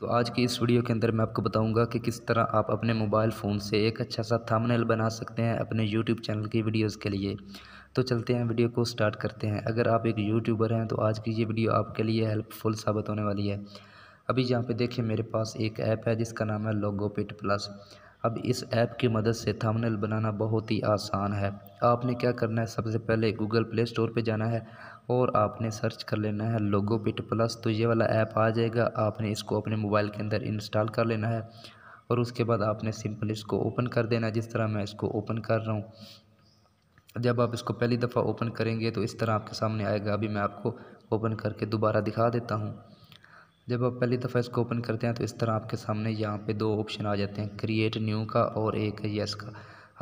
तो आज की इस वीडियो के अंदर मैं आपको बताऊंगा कि किस तरह आप अपने मोबाइल फ़ोन से एक अच्छा सा थंबनेल बना सकते हैं अपने यूट्यूब चैनल की वीडियोस के लिए तो चलते हैं वीडियो को स्टार्ट करते हैं अगर आप एक यूट्यूबर हैं तो आज की ये वीडियो आपके लिए हेल्पफुल साबित होने वाली है अभी यहाँ पे देखिए मेरे पास एक ऐप है जिसका नाम है लोगोपिट प्लस अब इस ऐप की मदद से थंबनेल बनाना बहुत ही आसान है आपने क्या करना है सबसे पहले गूगल प्ले स्टोर पे जाना है और आपने सर्च कर लेना है लोगो पिट प्लस तो ये वाला ऐप आ जाएगा आपने इसको अपने मोबाइल के अंदर इंस्टॉल कर लेना है और उसके बाद आपने सिंपल इसको ओपन कर देना जिस तरह मैं इसको ओपन कर रहा हूँ जब आप इसको पहली दफ़ा ओपन करेंगे तो इस तरह आपके सामने आएगा अभी मैं आपको ओपन करके दोबारा दिखा देता हूँ जब आप पहली दफ़ा इसको ओपन करते हैं तो इस तरह आपके सामने यहाँ पे दो ऑप्शन आ जाते हैं क्रिएट न्यू का और एक यस का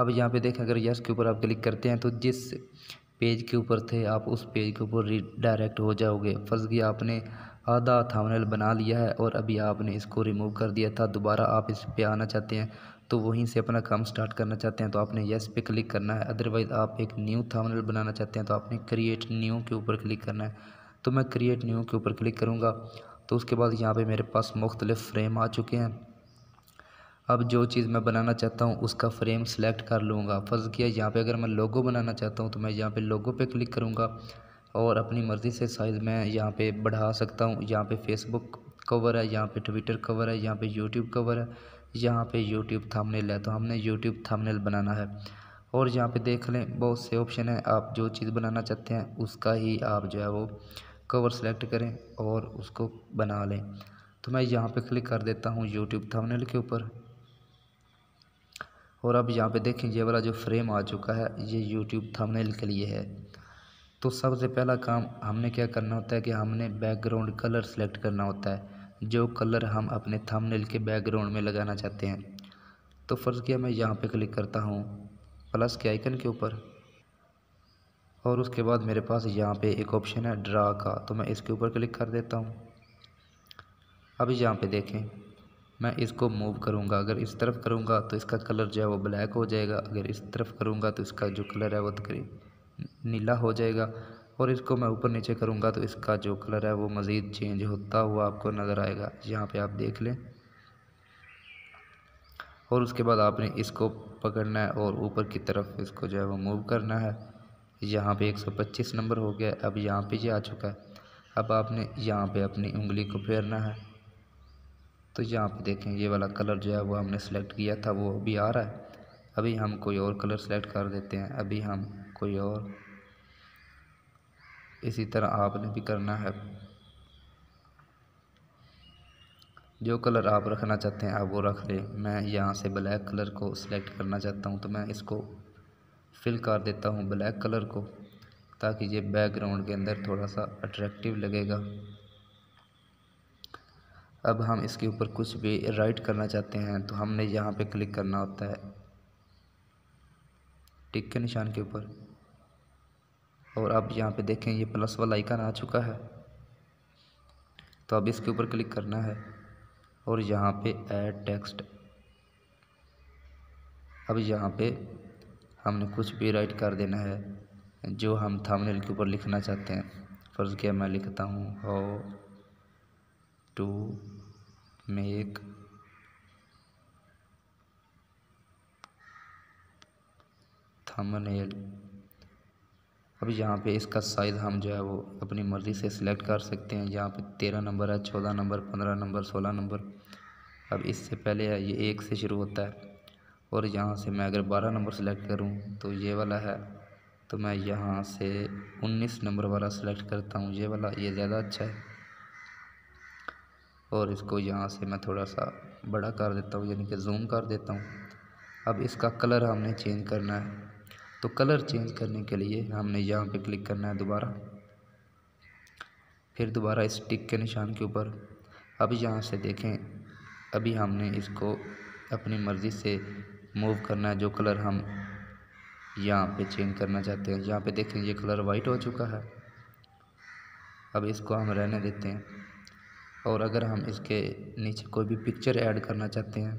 अब यहाँ पे देखें अगर यस के ऊपर आप क्लिक करते हैं तो जिस पेज के ऊपर थे आप उस पेज के ऊपर रिडायरेक्ट हो जाओगे फर्ज किया आपने आधा थामनेल बना लिया है और अभी आपने इसको रिमूव कर दिया था दोबारा आप इस पर आना चाहते हैं तो वहीं से अपना काम स्टार्ट करना चाहते हैं तो आपने यस पे क्लिक करना है अदरवाइज़ आप एक न्यू थामनेल बनाना चाहते हैं तो आपने क्रिएट न्यू के ऊपर क्लिक करना है तो मैं क्रिएट न्यू के ऊपर क्लिक करूँगा तो उसके बाद यहाँ पर मेरे पास मुख्तलिफ़ फ्रेम आ चुके हैं अब जो चीज़ मैं बनाना चाहता हूँ उसका फ्रेम सेलेक्ट कर लूँगा फ़र्ज़ किया यहाँ पे अगर मैं लोगो बनाना चाहता हूँ तो मैं यहाँ पे लोगो पे क्लिक करूँगा और अपनी मर्ज़ी से साइज़ मैं यहाँ पे बढ़ा सकता हूँ यहाँ पे फेसबुक कवर है यहाँ पे ट्विटर कवर है यहाँ पे यूट्यूब कवर है यहाँ पर यूट्यूब थामनेल है तो हमने यूट्यूब थामनेल बनाना है और यहाँ पर देख लें बहुत से ऑप्शन हैं आप जो चीज़ बनाना चाहते हैं उसका ही आप जो है वो कवर सेलेक्ट करें और उसको बना लें तो मैं यहाँ पर क्लिक कर देता हूँ यूट्यूब थामनेल के ऊपर और अब यहाँ पे देखें ये वाला जो फ्रेम आ चुका है ये यूट्यूब थंबनेल के लिए है तो सबसे पहला काम हमने क्या करना होता है कि हमने बैकग्राउंड कलर सेलेक्ट करना होता है जो कलर हम अपने थंबनेल के बैकग्राउंड में लगाना चाहते हैं तो फ़र्ज़ किया मैं यहाँ पे क्लिक करता हूँ प्लस के आइकन के ऊपर और उसके बाद मेरे पास यहाँ पे एक ऑप्शन है ड्रा का तो मैं इसके ऊपर क्लिक कर देता हूँ अभी यहाँ पे देखें मैं इसको मूव करूँगा अगर इस तरफ करूँगा तो इसका कलर जो है वो ब्लैक हो जाएगा अगर इस तरफ करूँगा तो इसका जो कलर है वो नीला हो जाएगा और इसको मैं ऊपर नीचे करूँगा तो इसका जो कलर है वो मज़ीद चेंज होता हुआ आपको नज़र आएगा यहाँ पे आप देख लें और उसके बाद आपने इसको पकड़ना है और ऊपर की तरफ इसको जो है वो मूव करना है यहाँ पे 125 नंबर हो गया अब यहाँ पे ये आ चुका है अब आपने यहाँ पे अपनी उंगली को फेरना है तो यहाँ पे देखें ये वाला कलर जो है वो हमने सेलेक्ट किया था वो अभी आ रहा है अभी हम कोई और कलर सेलेक्ट कर देते हैं अभी हम कोई और इसी तरह आपने भी करना है जो कलर आप रखना चाहते हैं आप वो रख लें मैं यहाँ से ब्लैक कलर को सिलेक्ट करना चाहता हूँ तो मैं इसको फिल कर देता हूँ ब्लैक कलर को ताकि ये बैकग्राउंड के अंदर थोड़ा सा अट्रैक्टिव लगेगा अब हम इसके ऊपर कुछ भी राइट करना चाहते हैं तो हमने यहाँ पे क्लिक करना होता है टिक के निशान के ऊपर और अब यहाँ पे देखें ये प्लस वाला आइकन आ चुका है तो अब इसके ऊपर क्लिक करना है और यहाँ पे ऐड टेक्स्ट अब यहाँ पे हमने कुछ भी राइट कर देना है जो हम थंबनेल के ऊपर लिखना चाहते हैं फर्ज किया मैं लिखता हूँ और टू मेक थंबनेल अब यहाँ पे इसका साइज़ हम जो है वो अपनी मर्ज़ी से सिलेक्ट कर सकते हैं यहाँ पे तेरह नंबर है चौदह नंबर पंद्रह नंबर सोलह नंबर अब इससे पहले है ये एक से शुरू होता है और यहाँ से मैं अगर बारह नंबर सेलेक्ट करूँ तो ये वाला है तो मैं यहाँ से उन्नीस नंबर वाला सेलेक्ट करता हूँ ये वाला ये ज़्यादा अच्छा है और इसको यहाँ से मैं थोड़ा सा बड़ा कर देता हूँ यानी कि जूम कर देता हूँ अब इसका कलर हमने चेंज करना है तो कलर चेंज करने के लिए हमने यहाँ पे क्लिक करना है दोबारा फिर दोबारा इस टिक के निशान के ऊपर अब यहाँ से देखें अभी हमने इसको अपनी मर्ज़ी से मूव करना है जो कलर हम यहाँ पे चेंज करना चाहते हैं यहाँ पे देखें ये कलर वाइट हो चुका है अब इसको हम रहने देते हैं और अगर हम इसके नीचे कोई भी पिक्चर ऐड करना चाहते हैं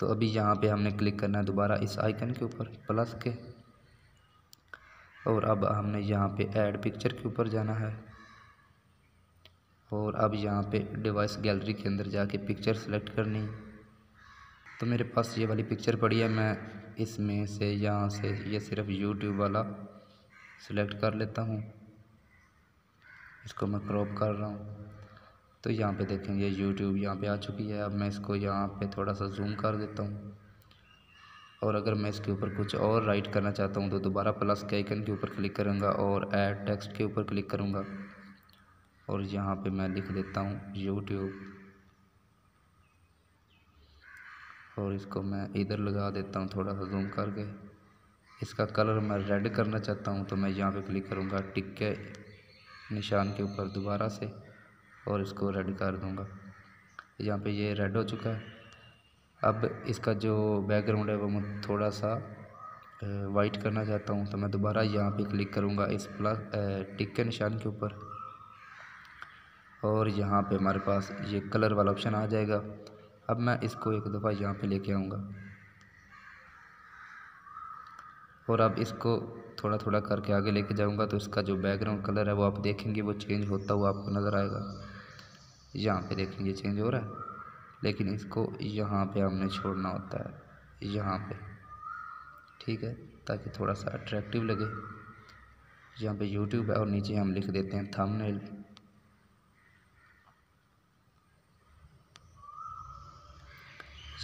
तो अभी यहाँ पे हमने क्लिक करना है दोबारा इस आइकन के ऊपर प्लस के और अब हमने यहाँ पे ऐड पिक्चर के ऊपर जाना है और अब यहाँ पे डिवाइस गैलरी के अंदर जाके पिक्चर सेलेक्ट करनी तो मेरे पास ये वाली पिक्चर पड़ी है मैं इसमें से यहाँ से ये यह सिर्फ यूट्यूब वाला सिलेक्ट कर लेता हूँ इसको मैं क्रॉप कर रहा हूँ तो यहाँ पे देखेंगे यूट्यूब यहाँ पे आ चुकी है अब मैं इसको यहाँ पे थोड़ा सा जूम कर देता हूँ और अगर मैं इसके ऊपर कुछ और राइट करना चाहता हूँ तो दोबारा प्लस के आइकन के ऊपर क्लिक करूँगा और ऐड टेक्स्ट के ऊपर क्लिक करूँगा और यहाँ पे मैं लिख देता हूँ यूट्यूब और इसको मैं इधर लगा देता हूँ थोड़ा सा जूम करके इसका कलर मैं रेड करना चाहता हूँ तो मैं यहाँ पे क्लिक करूँगा टिक के निशान के ऊपर दोबारा से और इसको रेड कर दूँगा यहाँ पे ये रेड हो चुका है अब इसका जो बैकग्राउंड है वो मैं थोड़ा सा वाइट करना चाहता हूँ तो मैं दोबारा यहाँ पे क्लिक करूँगा इस प्लस टिक के निशान के ऊपर और यहाँ पे हमारे पास ये कलर वाला ऑप्शन आ जाएगा अब मैं इसको एक दफ़ा यहाँ पे लेके आऊँगा और अब इसको थोड़ा थोड़ा करके आगे लेके जाऊँगा तो इसका जो बैकग्राउंड कलर है वो आप देखेंगे वो चेंज होता हुआ आपको नज़र आएगा यहाँ पे देखेंगे चेंज हो रहा है लेकिन इसको यहाँ पे हमने छोड़ना होता है यहाँ पे ठीक है ताकि थोड़ा सा अट्रैक्टिव लगे यहाँ पे यूट्यूब है और नीचे हम लिख देते हैं थंबनेल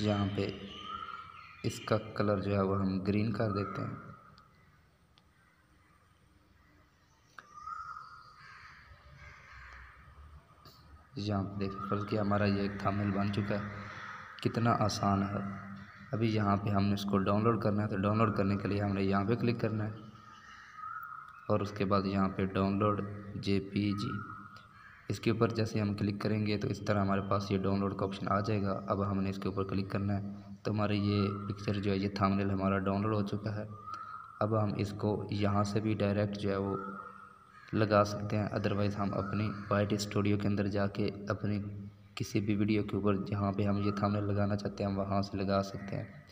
यहाँ पे इसका कलर जो है वो हम ग्रीन कर देते हैं यहाँ पर देख फर्ज़ किया हमारा ये एक थामिल बन चुका है कितना आसान है अभी यहाँ पे हमने इसको डाउनलोड करना है तो डाउनलोड करने के लिए हमने यहाँ पे क्लिक करना है और उसके बाद यहाँ पे डाउनलोड जे पी जी इसके ऊपर जैसे हम क्लिक करेंगे तो इस तरह हमारे पास ये डाउनलोड का ऑप्शन आ जाएगा अब हमने इसके ऊपर क्लिक करना है तो हमारी ये पिक्चर जो है ये थामनेल हमारा डाउनलोड हो चुका है अब हम इसको यहाँ से भी डायरेक्ट जो है वो लगा सकते हैं अदरवाइज़ हम अपनी वाइट स्टूडियो के अंदर जाके अपनी किसी भी वीडियो के ऊपर जहाँ पे हम ये थामने लगाना चाहते हैं हम वहाँ से लगा सकते हैं